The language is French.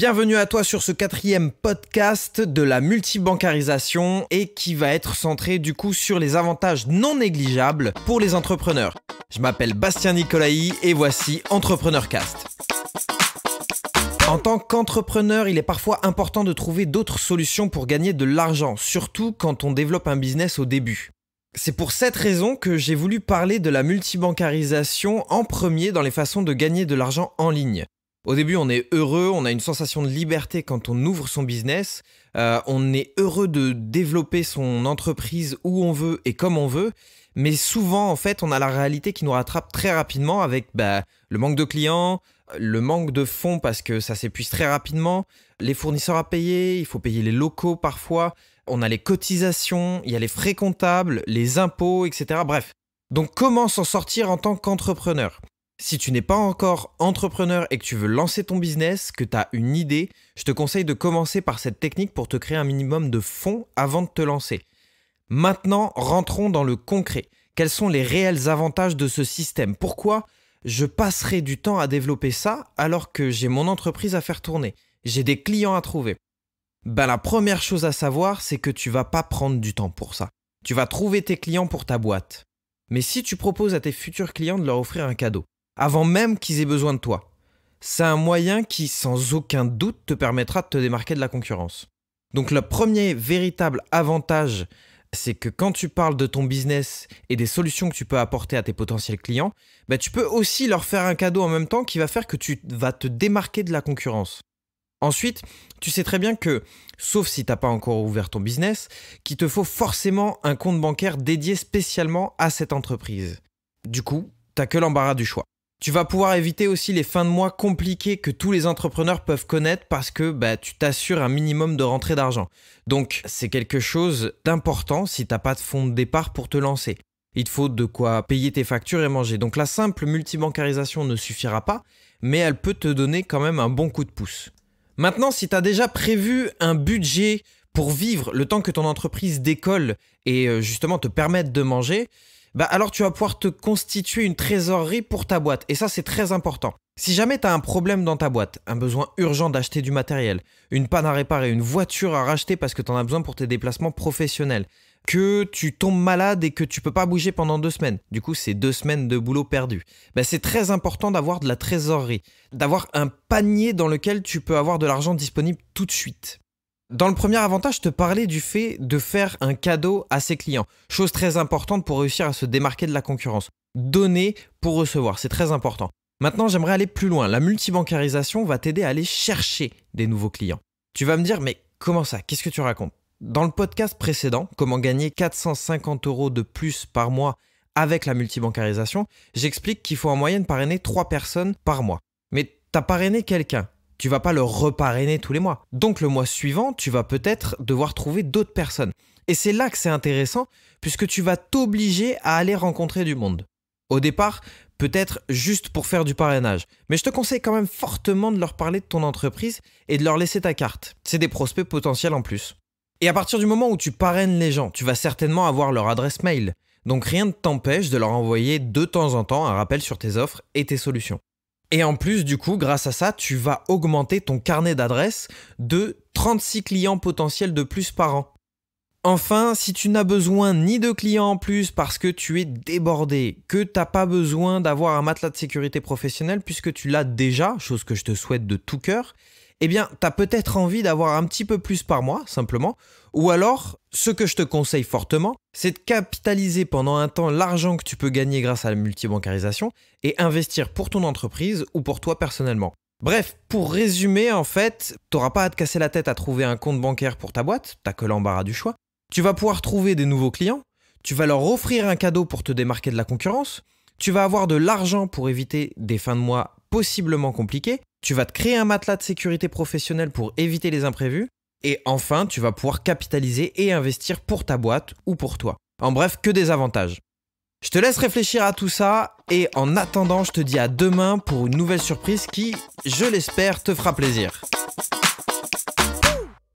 Bienvenue à toi sur ce quatrième podcast de la multibancarisation et qui va être centré du coup sur les avantages non négligeables pour les entrepreneurs. Je m'appelle Bastien Nicolaï et voici Entrepreneur Cast. En tant qu'entrepreneur, il est parfois important de trouver d'autres solutions pour gagner de l'argent, surtout quand on développe un business au début. C'est pour cette raison que j'ai voulu parler de la multibancarisation en premier dans les façons de gagner de l'argent en ligne. Au début, on est heureux, on a une sensation de liberté quand on ouvre son business, euh, on est heureux de développer son entreprise où on veut et comme on veut, mais souvent, en fait, on a la réalité qui nous rattrape très rapidement avec bah, le manque de clients, le manque de fonds parce que ça s'épuise très rapidement, les fournisseurs à payer, il faut payer les locaux parfois, on a les cotisations, il y a les frais comptables, les impôts, etc. Bref. Donc comment s'en sortir en tant qu'entrepreneur si tu n'es pas encore entrepreneur et que tu veux lancer ton business, que tu as une idée, je te conseille de commencer par cette technique pour te créer un minimum de fonds avant de te lancer. Maintenant, rentrons dans le concret. Quels sont les réels avantages de ce système Pourquoi je passerai du temps à développer ça alors que j'ai mon entreprise à faire tourner J'ai des clients à trouver. Ben, la première chose à savoir, c'est que tu vas pas prendre du temps pour ça. Tu vas trouver tes clients pour ta boîte. Mais si tu proposes à tes futurs clients de leur offrir un cadeau, avant même qu'ils aient besoin de toi. C'est un moyen qui, sans aucun doute, te permettra de te démarquer de la concurrence. Donc le premier véritable avantage, c'est que quand tu parles de ton business et des solutions que tu peux apporter à tes potentiels clients, bah, tu peux aussi leur faire un cadeau en même temps qui va faire que tu vas te démarquer de la concurrence. Ensuite, tu sais très bien que, sauf si tu n'as pas encore ouvert ton business, qu'il te faut forcément un compte bancaire dédié spécialement à cette entreprise. Du coup, tu n'as que l'embarras du choix. Tu vas pouvoir éviter aussi les fins de mois compliquées que tous les entrepreneurs peuvent connaître parce que bah, tu t'assures un minimum de rentrée d'argent. Donc c'est quelque chose d'important si t'as pas de fonds de départ pour te lancer. Il te faut de quoi payer tes factures et manger. Donc la simple multibancarisation ne suffira pas, mais elle peut te donner quand même un bon coup de pouce. Maintenant, si tu as déjà prévu un budget pour vivre le temps que ton entreprise décolle et euh, justement te permettre de manger, bah alors tu vas pouvoir te constituer une trésorerie pour ta boîte. Et ça, c'est très important. Si jamais tu as un problème dans ta boîte, un besoin urgent d'acheter du matériel, une panne à réparer, une voiture à racheter parce que tu en as besoin pour tes déplacements professionnels, que tu tombes malade et que tu peux pas bouger pendant deux semaines. Du coup, c'est deux semaines de boulot perdu. Bah, c'est très important d'avoir de la trésorerie, d'avoir un panier dans lequel tu peux avoir de l'argent disponible tout de suite. Dans le premier avantage, je te parlais du fait de faire un cadeau à ses clients. Chose très importante pour réussir à se démarquer de la concurrence. Donner pour recevoir, c'est très important. Maintenant, j'aimerais aller plus loin. La multibancarisation va t'aider à aller chercher des nouveaux clients. Tu vas me dire, mais comment ça Qu'est-ce que tu racontes Dans le podcast précédent, comment gagner 450 euros de plus par mois avec la multibancarisation, j'explique qu'il faut en moyenne parrainer 3 personnes par mois. Mais t'as parrainé quelqu'un, tu vas pas le reparrainer tous les mois. Donc le mois suivant, tu vas peut-être devoir trouver d'autres personnes. Et c'est là que c'est intéressant, puisque tu vas t'obliger à aller rencontrer du monde. Au départ, peut-être juste pour faire du parrainage. Mais je te conseille quand même fortement de leur parler de ton entreprise et de leur laisser ta carte. C'est des prospects potentiels en plus. Et à partir du moment où tu parraines les gens, tu vas certainement avoir leur adresse mail. Donc rien ne t'empêche de leur envoyer de temps en temps un rappel sur tes offres et tes solutions. Et en plus, du coup, grâce à ça, tu vas augmenter ton carnet d'adresses de 36 clients potentiels de plus par an. Enfin, si tu n'as besoin ni de clients en plus parce que tu es débordé, que tu n'as pas besoin d'avoir un matelas de sécurité professionnelle puisque tu l'as déjà, chose que je te souhaite de tout cœur, eh bien, tu as peut-être envie d'avoir un petit peu plus par mois, simplement. Ou alors, ce que je te conseille fortement, c'est de capitaliser pendant un temps l'argent que tu peux gagner grâce à la multibancarisation et investir pour ton entreprise ou pour toi personnellement. Bref, pour résumer, en fait, t'auras pas à te casser la tête à trouver un compte bancaire pour ta boîte, t'as que l'embarras du choix. Tu vas pouvoir trouver des nouveaux clients, tu vas leur offrir un cadeau pour te démarquer de la concurrence, tu vas avoir de l'argent pour éviter des fins de mois possiblement compliquées, tu vas te créer un matelas de sécurité professionnelle pour éviter les imprévus, et enfin, tu vas pouvoir capitaliser et investir pour ta boîte ou pour toi. En bref, que des avantages. Je te laisse réfléchir à tout ça, et en attendant, je te dis à demain pour une nouvelle surprise qui, je l'espère, te fera plaisir.